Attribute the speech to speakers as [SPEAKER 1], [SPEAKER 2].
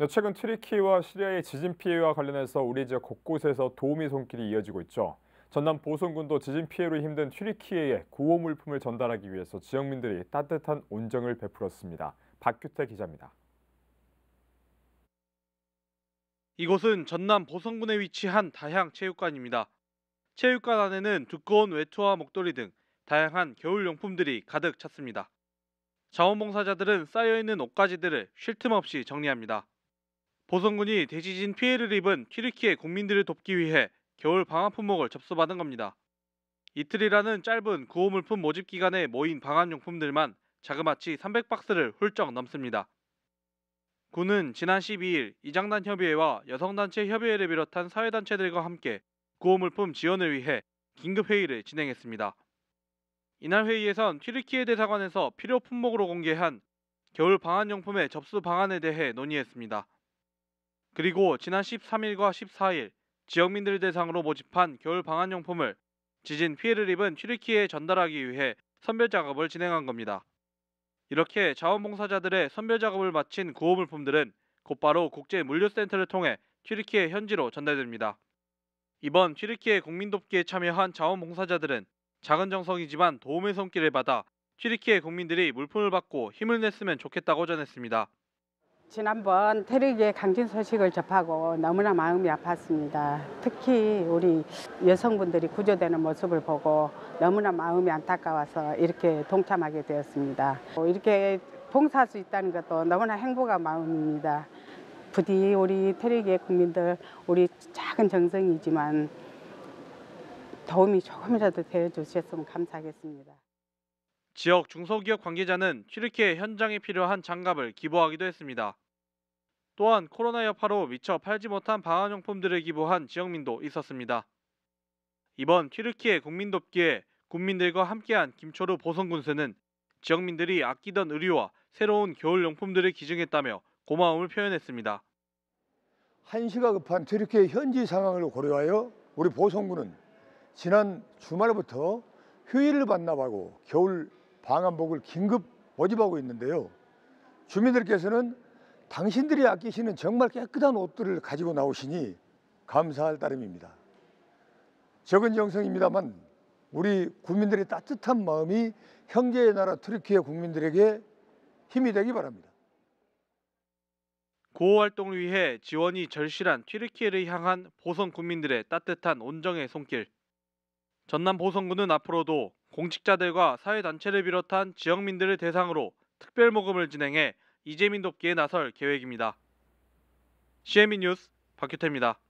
[SPEAKER 1] 네, 최근 트리키와 시리아의 지진 피해와 관련해서 우리 지역 곳곳에서 도우미 손길이 이어지고 있죠. 전남 보성군도 지진 피해로 힘든 트리키에 구호 물품을 전달하기 위해서 지역민들이 따뜻한 온정을 베풀었습니다. 박규태 기자입니다.
[SPEAKER 2] 이곳은 전남 보성군에 위치한 다향 체육관입니다. 체육관 안에는 두꺼운 외투와 목도리 등 다양한 겨울 용품들이 가득 찼습니다. 자원봉사자들은 쌓여있는 옷가지들을 쉴 틈 없이 정리합니다. 보성군이 대지진 피해를 입은 튀르키예 국민들을 돕기 위해 겨울 방한 품목을 접수받은 겁니다. 이틀이라는 짧은 구호물품 모집 기간에 모인 방한 용품들만 자그마치 300박스를 훌쩍 넘습니다. 군은 지난 12일 이장단 협의회와 여성단체 협의회를 비롯한 사회단체들과 함께 구호물품 지원을 위해 긴급회의를 진행했습니다. 이날 회의에선 튀르키예 대사관에서 필요 품목으로 공개한 겨울 방한용품의 접수 방안에 대해 논의했습니다. 그리고 지난 13일과 14일 지역민들 을 대상으로 모집한 겨울 방한용품을 지진 피해를 입은 튀르키에 전달하기 위해 선별 작업을 진행한 겁니다. 이렇게 자원봉사자들의 선별 작업을 마친 구호물품들은 곧바로 국제물류센터를 통해 튀르키예 현지로 전달됩니다. 이번 튀르키예 국민돕기에 참여한 자원봉사자들은 작은 정성이지만 도움의 손길을 받아 튀르키예 국민들이 물품을 받고 힘을 냈으면 좋겠다고 전했습니다.
[SPEAKER 3] 지난번 태르기의 강진 소식을 접하고 너무나 마음이 아팠습니다. 특히 우리 여성분들이 구조되는 모습을 보고 너무나 마음이 안타까워서 이렇게 동참하게 되었습니다. 이렇게 봉사할 수 있다는 것도 너무나 행복한 마음입니다. 부디 우리 태르기의 국민들 우리 작은 정성이지만 도움이 조금이라도 되어 주셨으면 감사하겠습니다.
[SPEAKER 2] 지역 중소기업 관계자는 튀르키예 현장에 필요한 장갑을 기부하기도 했습니다. 또한 코로나 여파로 미처 팔지 못한 방한용품들을 기부한 지역민도 있었습니다. 이번 튀르키예 국민돕기에 국민들과 함께한 김초르 보성군수는 지역민들이 아끼던 의류와 새로운 겨울용품들을 기증했다며 고마움을 표현했습니다.
[SPEAKER 1] 한시가 급한 튀르키예 현지 상황을 고려하여 우리 보성군은 지난 주말부터 휴일을 반납하고 겨울 방한복을 긴급 모집하고 있는데요. 주민들께서는 당신들이 아끼시는 정말 깨끗한 옷들을 가지고 나오시니 감사할 따름입니다. 적은 정성입니다만 우리 국민들의 따뜻한 마음이 형제의 나라 트리키의 국민들에게 힘이 되기 바랍니다. 구호
[SPEAKER 2] 활동을 위해 지원이 절실한 튀르키예를 향한 보성 국민들의 따뜻한 온정의 손길. 전남 보성군은 앞으로도 공직자들과 사회단체를 비롯한 지역민들을 대상으로 특별 모금을 진행해 이재민 돕기에 나설 계획입니다. CME 뉴스 박규태입니다.